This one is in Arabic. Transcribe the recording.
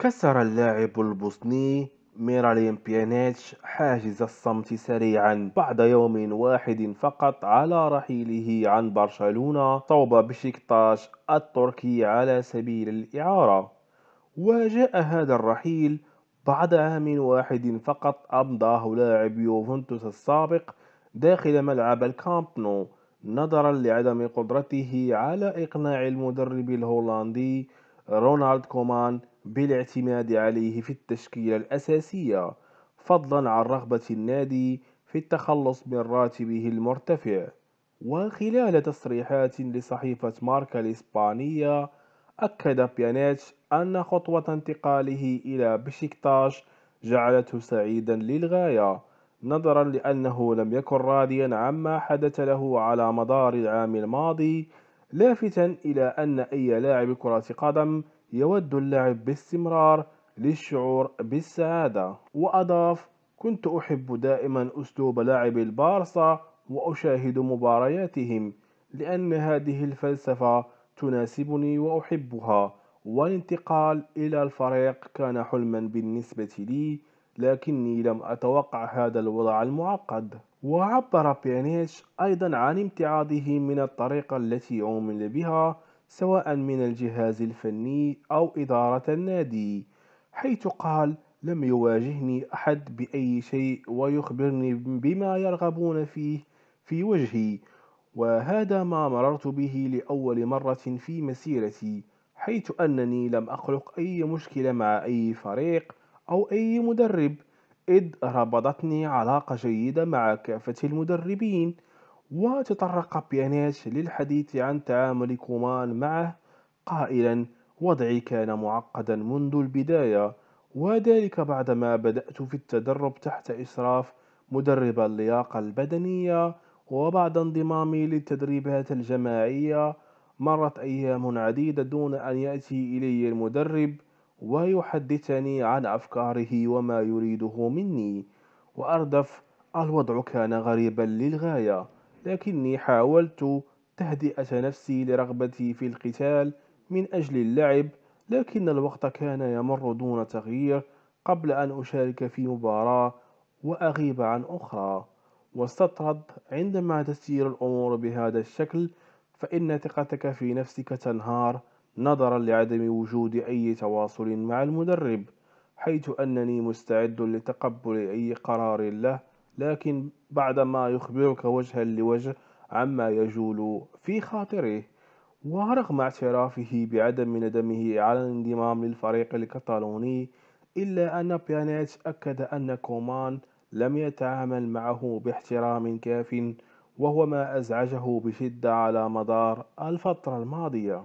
كسر اللاعب البوسني ميراليم بيانيتش حاجز الصمت سريعا بعد يوم واحد فقط على رحيله عن برشلونة صوب بشكتاش التركي على سبيل الإعارة وجاء هذا الرحيل بعد عام واحد فقط أمضاه لاعب يوفنتوس السابق داخل ملعب الكامب نو نظرا لعدم قدرته على إقناع المدرب الهولندي رونالد كومان بالاعتماد عليه في التشكيلة الأساسية فضلا عن رغبة النادي في التخلص من راتبه المرتفع وخلال تصريحات لصحيفة ماركا الإسبانية أكد بيانيتش أن خطوة انتقاله إلى بشكتاش جعلته سعيدا للغاية نظرا لأنه لم يكن راضيا عما حدث له على مدار العام الماضي لافتا إلى أن أي لاعب كرة قدم يود اللعب باستمرار للشعور بالسعادة وأضاف كنت أحب دائما أسلوب لعب البارسا وأشاهد مبارياتهم لأن هذه الفلسفة تناسبني وأحبها والانتقال إلى الفريق كان حلما بالنسبة لي لكني لم أتوقع هذا الوضع المعقد وعبر بيانيتش أيضا عن امتعاضه من الطريقة التي عمل بها سواء من الجهاز الفني أو إدارة النادي حيث قال لم يواجهني أحد بأي شيء ويخبرني بما يرغبون فيه في وجهي وهذا ما مررت به لأول مرة في مسيرتي حيث أنني لم أخلق أي مشكلة مع أي فريق أو أي مدرب إذ ربطتني علاقة جيدة مع كافة المدربين وتطرق بيانيش للحديث عن تعامل كومان معه قائلا وضعي كان معقدا منذ البداية وذلك بعدما بدأت في التدرب تحت إسراف مدرب اللياقة البدنية وبعد انضمامي للتدريبات الجماعية مرت أيام عديدة دون أن يأتي إلي المدرب ويحدثني عن أفكاره وما يريده مني وأردف الوضع كان غريبا للغاية لكني حاولت تهدئة نفسي لرغبتي في القتال من أجل اللعب لكن الوقت كان يمر دون تغيير قبل أن أشارك في مباراة وأغيب عن أخرى واستطرد عندما تسير الأمور بهذا الشكل فإن ثقتك في نفسك تنهار نظرا لعدم وجود أي تواصل مع المدرب حيث أنني مستعد لتقبل أي قرار له لكن بعدما يخبرك وجها لوجه عما يجول في خاطره ورغم اعترافه بعدم ندمه على الانضمام للفريق الكتالوني إلا أن بيانيت أكد أن كومان لم يتعامل معه باحترام كاف وهو ما أزعجه بشدة على مدار الفترة الماضية